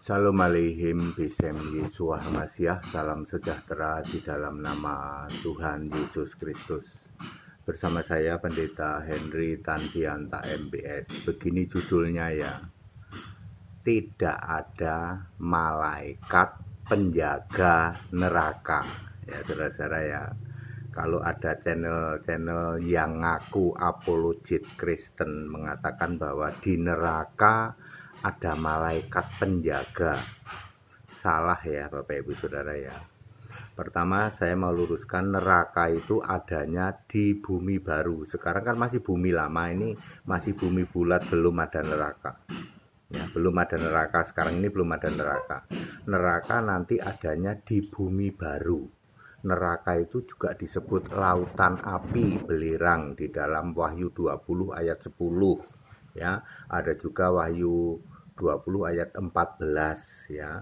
Salam aleihim bisem Yesua Hamasyah, salam sejahtera di dalam nama Tuhan Yesus Kristus. Bersama saya Pendeta Henry Tantianta MBS. Begini judulnya ya. Tidak ada malaikat penjaga neraka. Ya saudara-saudara ya. Kalau ada channel-channel yang ngaku apologit Kristen mengatakan bahwa di neraka ada malaikat penjaga. Salah ya Bapak Ibu Saudara ya. Pertama saya mau luruskan neraka itu adanya di bumi baru. Sekarang kan masih bumi lama ini masih bumi bulat belum ada neraka. Ya, belum ada neraka sekarang ini belum ada neraka. Neraka nanti adanya di bumi baru neraka itu juga disebut lautan api belirang di dalam Wahyu 20 ayat 10 ya. Ada juga Wahyu 20 ayat 14 ya.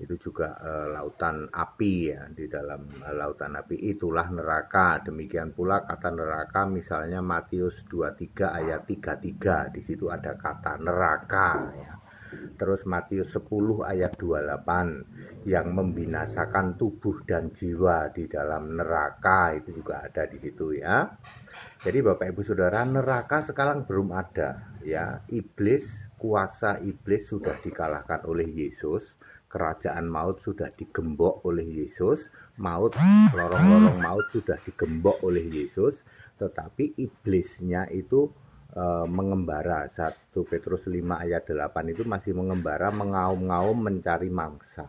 Itu juga eh, lautan api ya di dalam eh, lautan api itulah neraka. Demikian pula kata neraka misalnya Matius 23 ayat 33 di situ ada kata neraka ya. Terus Matius 10 ayat 28 yang membinasakan tubuh dan jiwa di dalam neraka itu juga ada di situ ya. Jadi Bapak Ibu Saudara, neraka sekarang belum ada ya. Iblis, kuasa iblis sudah dikalahkan oleh Yesus. Kerajaan maut sudah digembok oleh Yesus, maut lorong-lorong maut sudah digembok oleh Yesus, tetapi iblisnya itu e, mengembara satu Petrus 5 ayat 8 itu masih mengembara mengaum-ngaum mencari mangsa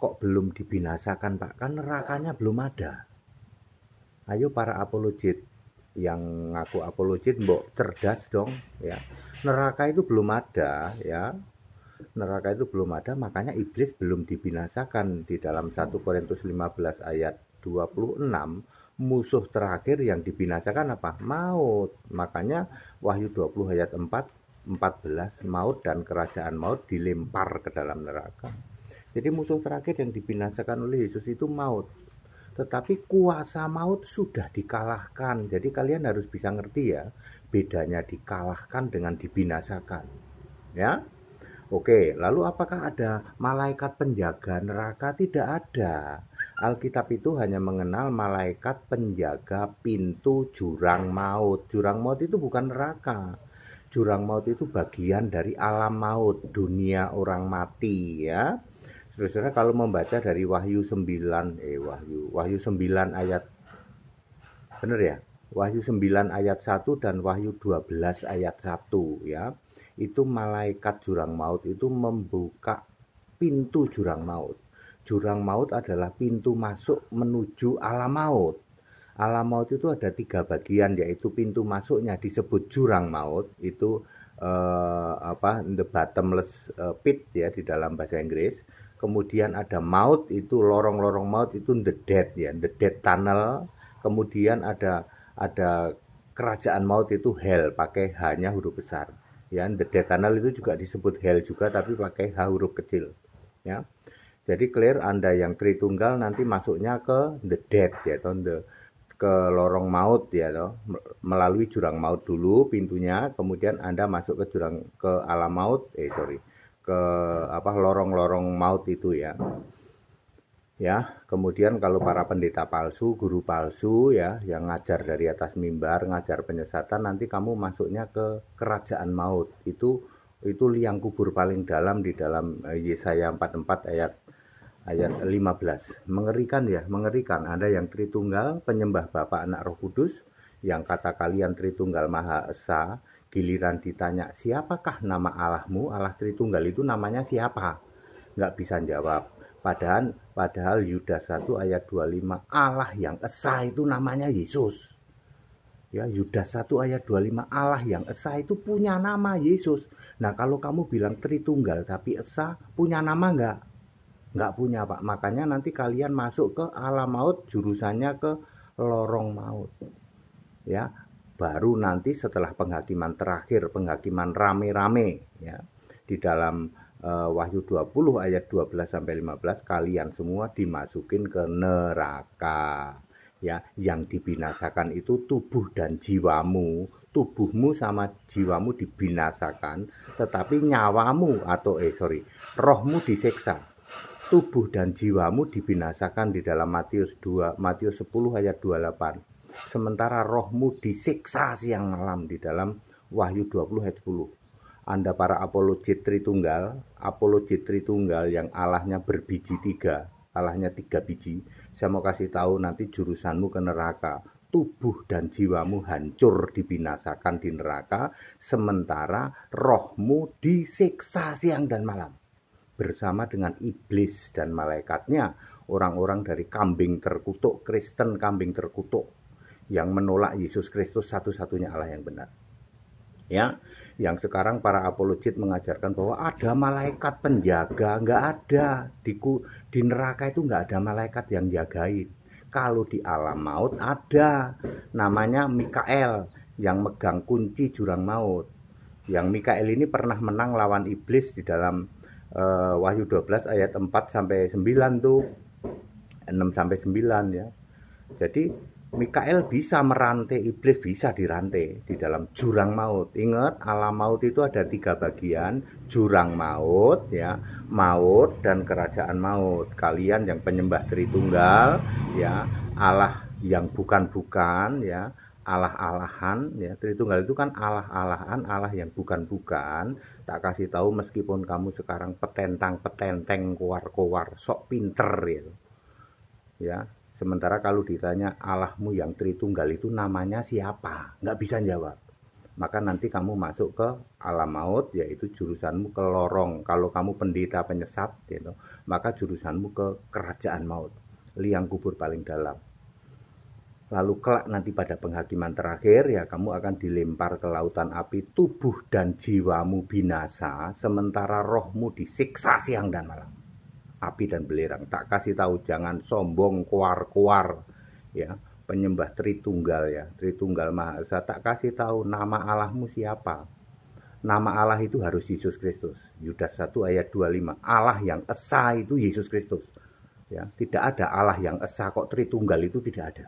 kok belum dibinasakan Pak kan nerakanya belum ada ayo para apologit yang ngaku apologit mbok cerdas dong ya neraka itu belum ada ya neraka itu belum ada makanya iblis belum dibinasakan di dalam 1 Korintus 15 ayat 26 musuh terakhir yang dibinasakan apa maut makanya Wahyu 20 ayat 4 14 maut dan kerajaan maut dilempar ke dalam neraka jadi musuh terakhir yang dibinasakan oleh Yesus itu maut tetapi kuasa maut sudah dikalahkan jadi kalian harus bisa ngerti ya bedanya dikalahkan dengan dibinasakan ya Oke, lalu apakah ada malaikat penjaga neraka? Tidak ada. Alkitab itu hanya mengenal malaikat penjaga pintu jurang maut. Jurang maut itu bukan neraka. Jurang maut itu bagian dari alam maut, dunia orang mati ya. Saudara kalau membaca dari Wahyu 9 eh Wahyu Wahyu 9 ayat benar ya? Wahyu 9 ayat 1 dan Wahyu 12 ayat 1 ya itu malaikat jurang maut itu membuka pintu jurang maut. Jurang maut adalah pintu masuk menuju alam maut. Alam maut itu ada tiga bagian yaitu pintu masuknya disebut jurang maut itu eh, apa the bottomless eh, pit ya di dalam bahasa Inggris. Kemudian ada maut itu lorong-lorong maut itu the dead ya the dead tunnel. Kemudian ada ada kerajaan maut itu hell pakai hanya huruf besar ya dead tunnel itu juga disebut hell juga tapi pakai h huruf kecil ya jadi clear anda yang tritunggal nanti masuknya ke the dead ya atau the ke lorong maut ya toh melalui jurang maut dulu pintunya kemudian anda masuk ke jurang ke alam maut eh sorry ke apa lorong-lorong maut itu ya ya kemudian kalau para pendeta palsu guru palsu ya yang ngajar dari atas mimbar ngajar penyesatan nanti kamu masuknya ke kerajaan maut itu itu liang kubur paling dalam di dalam eh, Yesaya 44 ayat ayat 15 mengerikan ya mengerikan ada yang tritunggal penyembah Bapa Anak Roh Kudus yang kata kalian tritunggal Maha Esa giliran ditanya siapakah nama Allahmu Allah tritunggal itu namanya siapa nggak bisa jawab Padahal padahal Yudas 1 ayat 25 Allah yang esa itu namanya Yesus. Ya Yudas 1 ayat 25 Allah yang esa itu punya nama Yesus. Nah, kalau kamu bilang Tritunggal tapi esa punya nama enggak? Enggak punya, Pak. Makanya nanti kalian masuk ke alam maut jurusannya ke lorong maut. Ya, baru nanti setelah penghakiman terakhir, penghakiman rame-rame ya di dalam uh, Wahyu 20 ayat 12 sampai 15 kalian semua dimasukin ke neraka ya yang dibinasakan itu tubuh dan jiwamu tubuhmu sama jiwamu dibinasakan tetapi nyawamu atau eh sorry rohmu diseksa tubuh dan jiwamu dibinasakan di dalam Matius 2 Matius 10 ayat 28 sementara rohmu disiksa siang malam di dalam Wahyu 20 ayat 10 anda para Apollo apologet Tritunggal, apologet tunggal yang Allahnya berbiji tiga, Allahnya tiga biji, saya mau kasih tahu nanti jurusanmu ke neraka. Tubuh dan jiwamu hancur dibinasakan di neraka, sementara rohmu disiksa siang dan malam. Bersama dengan iblis dan malaikatnya, orang-orang dari kambing terkutuk, Kristen kambing terkutuk, yang menolak Yesus Kristus satu-satunya Allah yang benar. Ya, yang sekarang para apologit mengajarkan bahwa ada malaikat penjaga nggak ada di ku, di neraka itu nggak ada malaikat yang jagain kalau di alam maut ada namanya Mikael yang megang kunci jurang maut yang Mikael ini pernah menang lawan iblis di dalam uh, Wahyu 12 ayat 4 sampai 9 tuh 6 sampai 9 ya jadi Mikael bisa merantai, iblis bisa dirantai di dalam jurang maut. Ingat, alam maut itu ada tiga bagian, jurang maut, ya, maut dan kerajaan maut. Kalian yang penyembah Tritunggal, ya, Allah yang bukan-bukan, ya, Allah-alahan, ya, Tritunggal itu kan Allah-alahan, Allah yang bukan-bukan. Tak kasih tahu meskipun kamu sekarang petentang, petenteng, kuar-kuar, sok pinter, gitu, ya. ya Sementara kalau ditanya Allahmu yang Tritunggal itu namanya siapa? Nggak bisa jawab. Maka nanti kamu masuk ke alam maut, yaitu jurusanmu ke lorong. Kalau kamu pendeta penyesat, gitu, maka jurusanmu ke kerajaan maut, liang kubur paling dalam. Lalu kelak nanti pada penghakiman terakhir ya kamu akan dilempar ke lautan api tubuh dan jiwamu binasa sementara rohmu disiksa siang dan malam api dan belerang. Tak kasih tahu jangan sombong kuar-kuar ya penyembah Tritunggal ya, Tritunggal Maha Esa. Tak kasih tahu nama Allahmu siapa. Nama Allah itu harus Yesus Kristus. Yudas 1 ayat 25. Allah yang esa itu Yesus Kristus. Ya, tidak ada Allah yang esa kok Tritunggal itu tidak ada.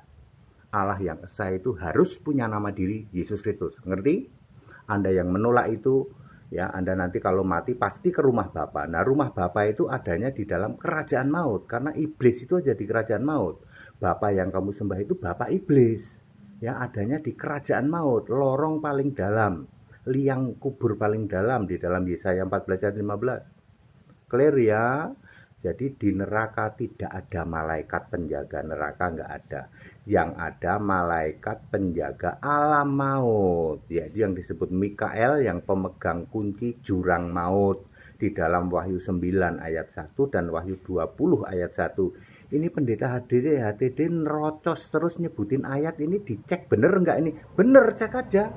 Allah yang esa itu harus punya nama diri Yesus Kristus. Ngerti? Anda yang menolak itu ya Anda nanti kalau mati pasti ke rumah Bapa. Nah, rumah Bapa itu adanya di dalam kerajaan maut karena iblis itu aja di kerajaan maut. Bapa yang kamu sembah itu Bapa iblis. Ya, adanya di kerajaan maut, lorong paling dalam, liang kubur paling dalam di dalam Yesaya 14 ayat 15. Clear ya? Jadi di neraka tidak ada malaikat penjaga neraka nggak ada. Yang ada malaikat penjaga alam maut, Jadi ya, yang disebut Mikael yang pemegang kunci jurang maut di dalam Wahyu 9 ayat 1 dan Wahyu 20 ayat 1. Ini pendeta HDD HTD nerocos terus nyebutin ayat ini dicek bener nggak ini? Bener cek aja.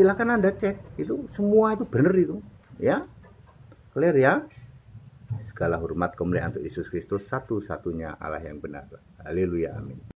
Silahkan Anda cek. Itu semua itu bener itu, ya. Clear ya? segala hormat kemuliaan untuk Yesus Kristus satu-satunya Allah yang benar. Haleluya amin.